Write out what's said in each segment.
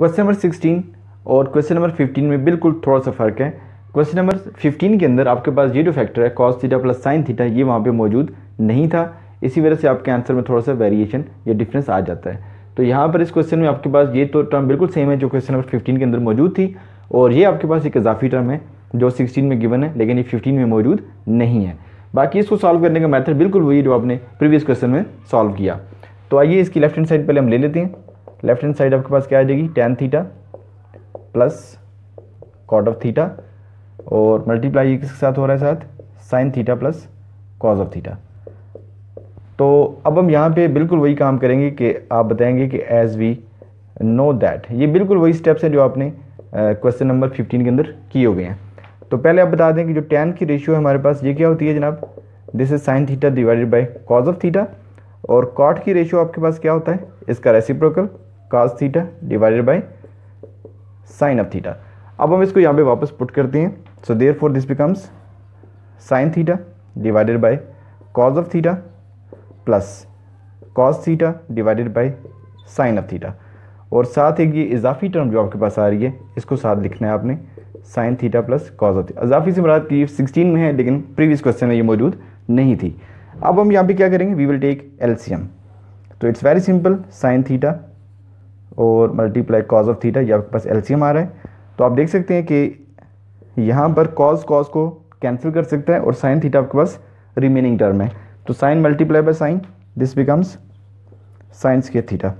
question number sixteen और question number fifteen में बिल्कुल थोड़ा सा फ़र्क है क्वेश्चन नंबर फिफ्टीन के अंदर आपके पास ये जो फैक्टर है cos theta plus sine theta ये वहाँ पे मौजूद नहीं था इसी वजह से आपके आंसर में थोड़ा सा वेरिएशन या डिफरेंस आ जाता है तो यहाँ पर इस क्वेश्चन में आपके पास ये तो टर्म बिल्कुल सेम है जो क्वेश्चन नंबर फिफ्टीन के अंदर मौजूद थी और ये आपके पास एक इजाफी टर्म है जो सिक्सटीन में गिवन है लेकिन ये फिफ्टीन में मौजूद नहीं है बाकी इसको सॉल्व करने का मैथड बिल्कुल वही जो आपने प्रीवियस क्वेश्चन में सॉल्व किया तो आइए इसकी लेफ्ट हैंड साइड पहले हम ले लेते हैं लेफ्ट हैंड साइड आपके पास क्या आ जाएगी tan theta plus cot of theta और मल्टीप्लाई किसके साथ हो रहा है साथ sine theta plus cos of theta तो अब हम यहाँ पे बिल्कुल वही काम करेंगे कि आप बताएंगे कि एज वी नो दैट ये बिल्कुल वही स्टेप्स हैं जो आपने क्वेश्चन नंबर फिफ्टीन के अंदर किए हुए हैं तो पहले आप बता दें कि जो टेन की रेशियो है हमारे पास ये क्या होती है जनाब this is sine theta divided by cos of theta और कॉट की रेशियो आपके पास क्या होता है इसका reciprocal cos theta divided by sine of theta अब हम इसको यहाँ पे वापस पुट करते हैं so therefore this becomes sine theta divided by cos of theta plus cos theta divided by sine of theta और साथ एक ये इजाफी टर्म जो आपके पास आ रही है इसको साथ लिखना है आपने sine theta plus cos of theta इजाफी से मुराद की सिक्सटीन में है लेकिन प्रीवियस क्वेश्चन में ये मौजूद नहीं थी अब हम यहाँ पे क्या करेंगे वी विल टेक एलसीएम तो it's very simple sine theta और मल्टीप्लाई कॉज ऑफ थीटा या आपके पास एलसीएम आ रहा है तो आप देख सकते हैं कि यहाँ पर कॉज कॉज को कैंसिल कर सकते हैं और साइन थीटा आपके पास रिमेनिंग टर्म है तो sine multiply by sine this becomes sines के थीटा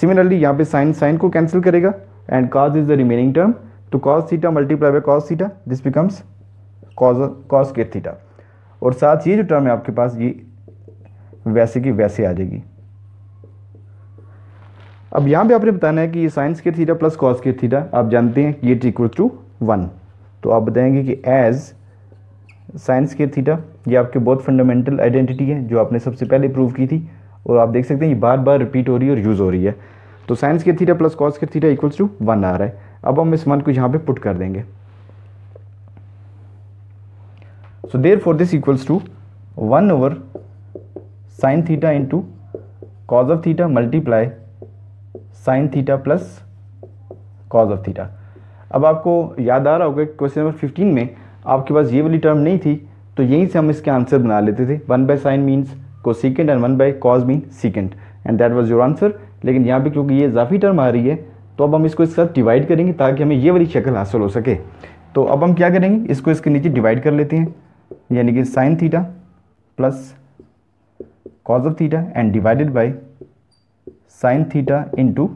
सिमिलरली यहाँ पे साइन साइन को कैंसिल करेगा and cos is the remaining term तो cos theta multiply by cos theta this becomes cos cos के थीटा और साथ ये जो टर्म है आपके पास ये वैसे की वैसे आ जाएगी अब यहाँ पे आपने बताना है कि ये साइंस के थीटा प्लस कॉस के थीटा आप जानते हैं कि ये इक्वल टू वन तो आप बताएंगे कि एज साइंस के थीटा ये आपके बहुत फंडामेंटल आइडेंटिटी है जो आपने सबसे पहले प्रूव की थी और आप देख सकते हैं ये बार बार रिपीट हो रही है और यूज़ हो रही है तो साइंस के थीटा प्लस कॉस के थीटा इक्वल्स टू वन आ रहा है अब हम इस वन को यहाँ पे पुट कर देंगे so therefore this equals to one over sine theta into cos of theta multiply sine theta plus cos of theta अब आपको याद आ रहा होगा क्वेश्चन नंबर फिफ्टीन में आपके पास ये वाली टर्म नहीं थी तो यहीं से हम इसके आंसर बना लेते थे one by sine means cosecant and one by cos mean secant and that was your answer लेकिन यहाँ पे क्योंकि ये इजाफी टर्म आ रही है तो अब हम इसको इसके साथ डिवाइड करेंगे ताकि हमें ये वाली शक्ल हासिल हो सके तो अब हम क्या करेंगे इसको इसके नीचे डिवाइड कर लेते हैं यानी कि sine theta plus cos of theta and divided by sine theta into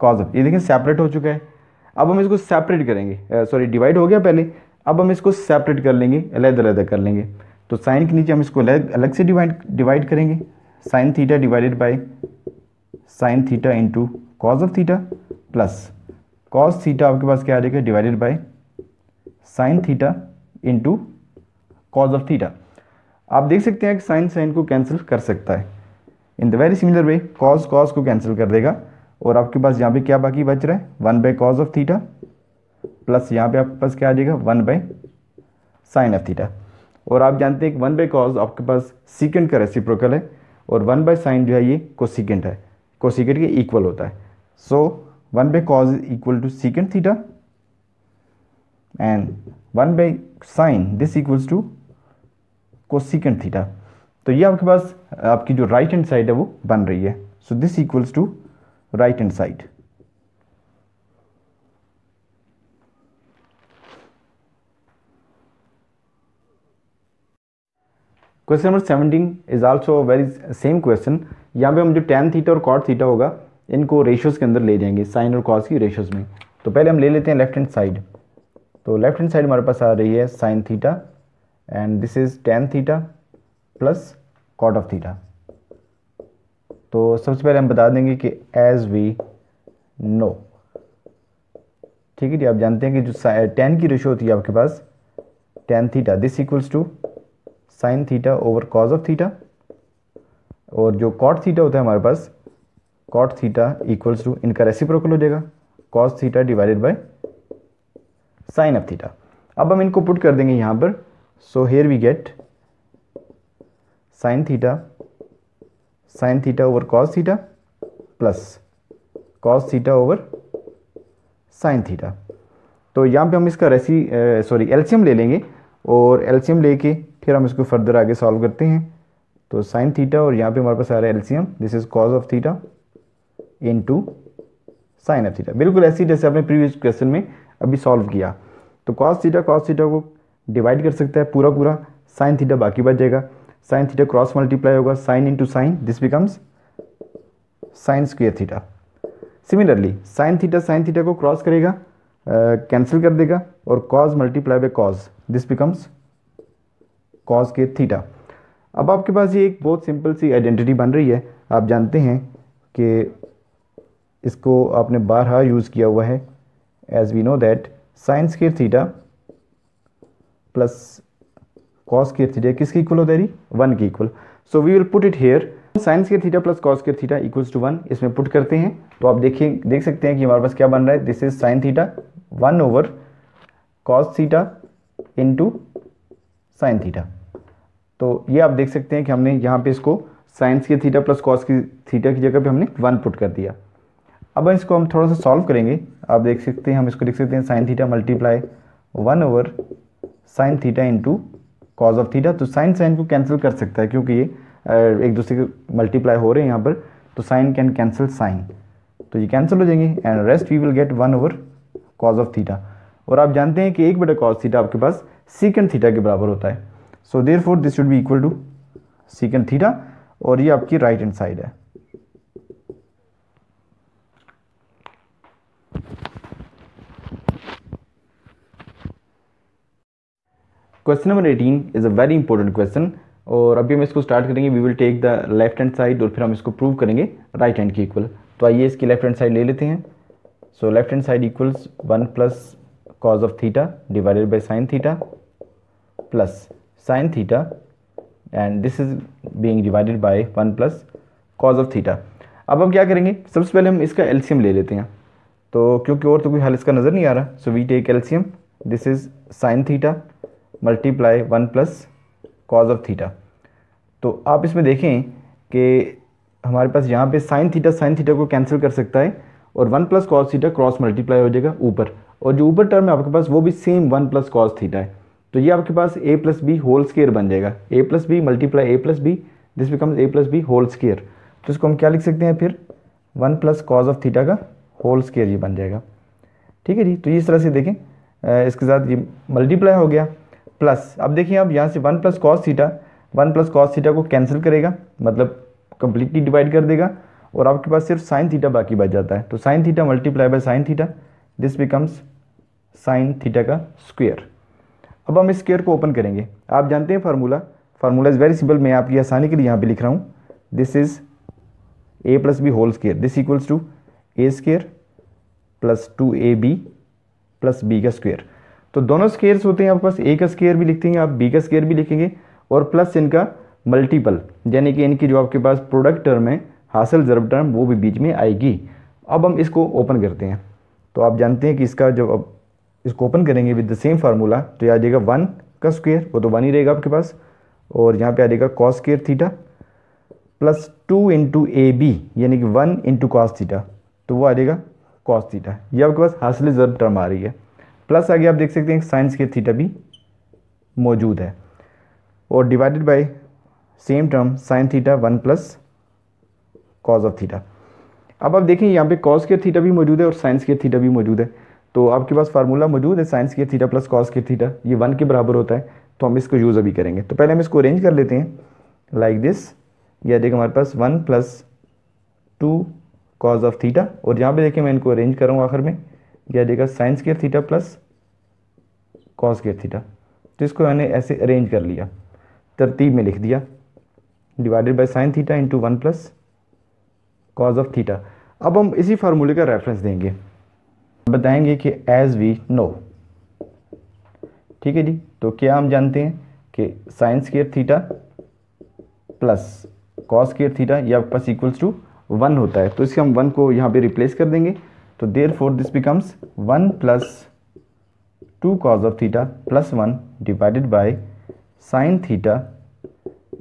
cos of ये देखें सेपरेट हो चुका है अब हम इसको सेपरेट करेंगे सॉरी uh, डिवाइड हो गया पहले अब हम इसको सेपरेट कर लेंगे अलग अलग कर लेंगे तो साइन के नीचे हम इसको अलग अलग से डिवाइड डिवाइड करेंगे sine theta divided by sine theta into cos of theta plus cos theta आपके पास क्या आ जाएगा divided by sine theta into cos of theta आप देख सकते हैं कि साइन साइन को कैंसिल कर सकता है in the very similar way cos cos को कैंसिल कर देगा और आपके पास यहाँ पे क्या बाकी बच रहा है one by cos of theta plus यहाँ पे आपके पास क्या आ जाएगा one by sine of theta और आप जानते हैं कि वन बाई कॉज आपके पास सीकेंड का रेसिप्रोकल है और वन बाई साइन जो है ये कोसिकेंट है कोसिकेंट के इक्वल होता है so one by cos is equal to secant theta and one by sine this equals to cosecant theta तो ये आपके पास आपकी जो राइट हैंड साइड है वो बन रही है so this equals to right hand side question number seventeen is also very same question यहाँ पे हम जो टेन थीटा और कॉट थीटा होगा इनको रेशियोज के अंदर ले जाएंगे साइन और कॉस की रेशियोज में तो पहले हम ले लेते हैं लेफ्ट हैंड साइड तो लेफ्ट हैंड साइड हमारे पास आ रही है sine theta and this is tan theta plus cot of theta तो सबसे पहले हम बता देंगे कि एज वी नो ठीक है जी आप जानते हैं कि जो टेन की रेशो होती है आपके पास tan theta this equals to sine theta over cos of theta और जो कॉट थीटा होता है हमारे पास कॉट थीटा इक्वल्स टू इनका रेसिप्रोकल हो जाएगा cos theta divided by sine of theta अब हम इनको पुट कर देंगे यहाँ पर so here we get sine theta sine theta over cos theta plus cos theta over sine theta तो यहाँ पे हम इसका रेसी सॉरी एल्शियम ले लेंगे और एल्शियम लेके फिर हम इसको फर्दर आगे सॉल्व करते हैं तो साइन थीटा और यहाँ पे हमारे पास आ रहा है एल्शियम this is cos of theta into sine of theta बिल्कुल ऐसी जैसे आपने प्रीवियस क्वेश्चन में अभी सॉल्व किया तो कॉस थीटा कॉस थीटा को डिवाइड कर सकता है पूरा पूरा साइन थीटा बाकी बच जाएगा साइन थीटा क्रॉस मल्टीप्लाई होगा sine into sine this becomes sine square theta similarly sine theta sine theta को क्रॉस करेगा कैंसिल uh, कर देगा और cos multiply by cos this becomes cos के थीटा अब आपके पास ये एक बहुत सिंपल सी आइडेंटिटी बन रही है आप जानते हैं कि इसको आपने बारहा यूज़ किया हुआ है as we know that science के theta plus cos care theta किसकी इक्वल हो दे रही वन की equal so we will put it here science के थीटा प्लस कॉस के थीटा इक्वल्स टू वन इसमें पुट करते हैं तो आप देखिए देख सकते हैं कि हमारे पास क्या बन रहा है this is sine theta one over cos theta into sine theta तो ये आप देख सकते हैं कि हमने यहाँ पे इसको साइंस के थीटा प्लस कॉस की थीटा की जगह पे हमने वन पुट कर दिया अब इसको हम थोड़ा सा सॉल्व करेंगे आप देख सकते हैं हम इसको लिख सकते हैं sine theta multiply one over sine theta into cos of theta तो साइन साइन को कैंसिल कर सकता है क्योंकि ये एक दूसरे के मल्टीप्लाई हो रहे हैं यहाँ पर तो साइन कैन कैंसिल साइन तो ये कैंसिल हो जाएंगे and rest we will get one over cos of theta और आप जानते हैं कि एक बटा कॉज थीटा आपके पास सीकेंड थीटा के बराबर होता है so therefore this should be equal to secant theta और ये आपकी राइट हैंड साइड है question number eighteen is a very important question और अभी हम इसको स्टार्ट करेंगे we will take the left hand side और फिर हम इसको प्रूव करेंगे राइट हैंड की इक्वल तो आइए इसकी लेफ्ट हैंड साइड ले लेते हैं so left hand side equals one plus cos of theta divided by sine theta plus sine theta and this is being divided by one plus cos of theta अब हम क्या करेंगे सबसे पहले हम इसका एल्सियम ले लेते हैं तो क्योंकि और तो कोई हाल इसका नज़र नहीं आ रहा सो वी टेक एल्शियम this is sine theta multiply one plus cos of theta तो आप इसमें देखें कि हमारे पास यहाँ पे साइन थीटा साइन थीटा को कैंसिल कर सकता है और one plus cos theta cross multiply हो जाएगा ऊपर और जो ऊपर टर्म है आपके पास वो भी same one plus cos theta है तो ये आपके पास A plus B whole square बन जाएगा A plus B multiply A plus B this becomes A plus B whole square तो इसको हम क्या लिख सकते हैं फिर one plus cos of theta का होल स्केयर ये बन जाएगा ठीक है जी तो इस तरह से देखें इसके साथ ये मल्टीप्लाई हो गया प्लस अब देखिए आप यहाँ से one plus cos theta one plus cos theta को कैंसिल करेगा मतलब कम्प्लीटली डिवाइड कर देगा और आपके पास सिर्फ साइन थीटा बाकी बच जाता है तो sine theta multiply by sine theta this becomes sine theta का स्क्वेयर अब हम इस स्क्वेयर को ओपन करेंगे आप जानते हैं formula formula is very simple मैं आपकी आसानी के लिए यहाँ पे लिख रहा हूँ this is A plus B whole square this equals to A square plus two A B plus B का स्क्वेयर तो दोनों स्केयर्स होते हैं आपके पास ए का स्केयर भी लिखते हैं आप बी का स्केयर भी लिखेंगे और प्लस इनका मल्टीपल यानी कि इनकी जो आपके पास प्रोडक्ट टर्म है हासिल जरब टर्म वो भी बीच में आएगी अब हम इसको ओपन करते हैं तो आप जानते हैं कि इसका जब अब इसको ओपन करेंगे विद द सेम फार्मूला तो ये आ जाएगा वन का स्क्वेयर वो तो वन ही रहेगा आपके पास और यहाँ पे आ जाएगा cos square theta plus two into A B यानी कि वन इंटू कॉस थीटा तो वो आ जाएगा कॉस थीटा ये आपके पास हासिल जरब टर्म आ रही है प्लस आगे आप देख सकते हैं साइंस के थीटा भी मौजूद है और divided by same term sine theta one plus cos of theta अब आप देखें यहाँ पे कॉज के थीटा भी मौजूद है और साइंस के थीटा भी मौजूद है तो आपके पास फार्मूला मौजूद है साइंस के थीटा प्लस कॉज के थीटा ये वन के बराबर होता है तो हम इसको यूज़ अभी करेंगे तो पहले हम इसको अरेंज कर लेते हैं लाइक दिस यह देखें हमारे पास one plus two cos of theta और यहाँ पे देखें मैं इनको अरेंज कर रहा हूँ आखिर में दिया जाएगा sine square theta plus cos square theta तो इसको मैंने ऐसे अरेंज कर लिया तरतीब में लिख दिया divided by sine theta into one plus cos of theta अब हम इसी फार्मूले का रेफरेंस देंगे बताएंगे कि एज वी नो ठीक है जी तो क्या हम जानते हैं कि sine square theta plus cos square theta या प्लस इक्वल्स टू वन होता है तो इसके हम वन को यहाँ पे रिप्लेस कर देंगे तो therefore this becomes one plus two cos of theta plus one divided by sine theta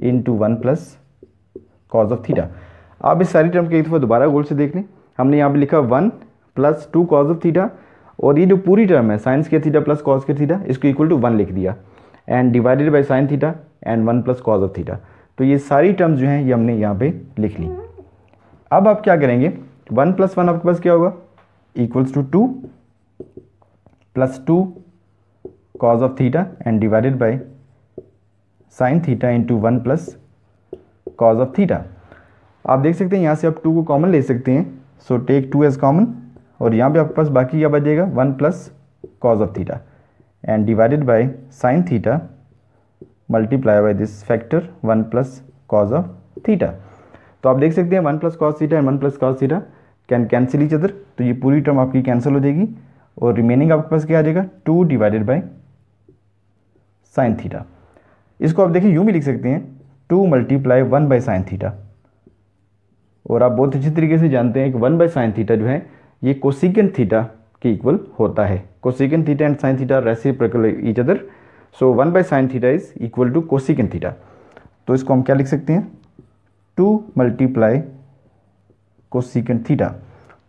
into one plus cos of theta आप इस सारी टर्म के एक दफ़ा दोबारा गोल से देख लें हमने यहाँ पे लिखा one plus two cos of theta और ये जो पूरी टर्म है साइंस के थीटा प्लस कॉज के थीटा इसको इक्वल टू वन लिख दिया and divided by sine theta and one plus cos of theta तो ये सारी टर्म्स जो हैं ये हमने यहाँ पे लिख ली अब आप क्या करेंगे वन प्लस वन आपके पास क्या होगा two two plus two cos of theta and divided divided sine theta into one plus cos of theta आप देख सकते हैं यहाँ से आप टू को कॉमन ले सकते हैं so take two as common और यहाँ पर आपके पास बाकी क्या बचेगा one plus cos of theta and divided by sine theta multiply by this factor one plus cos of theta तो आप देख सकते हैं one plus cos theta and one plus cos theta can cancel each other तो ये पूरी term आपकी cancel हो जाएगी और रिमेनिंग आपके पास क्या आ जाएगा two divided by sine theta इसको आप देखिए यूं भी लिख सकते हैं two multiply one by sine theta और आप बहुत अच्छी तरीके से जानते हैं कि वन बाई साइन थीटा जो है ये कोसिकन थीटा के इक्वल होता है cosecant theta and sine theta reciprocal each other so one by sine theta is equal to cosecant theta तो इसको हम क्या लिख सकते हैं टू मल्टीप्लाई सीकेंड थीटा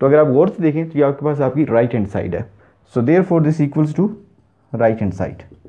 तो अगर आप गौर से देखें तो ये आपके पास आपकी राइट हैंड साइड है so therefore this equals to right hand side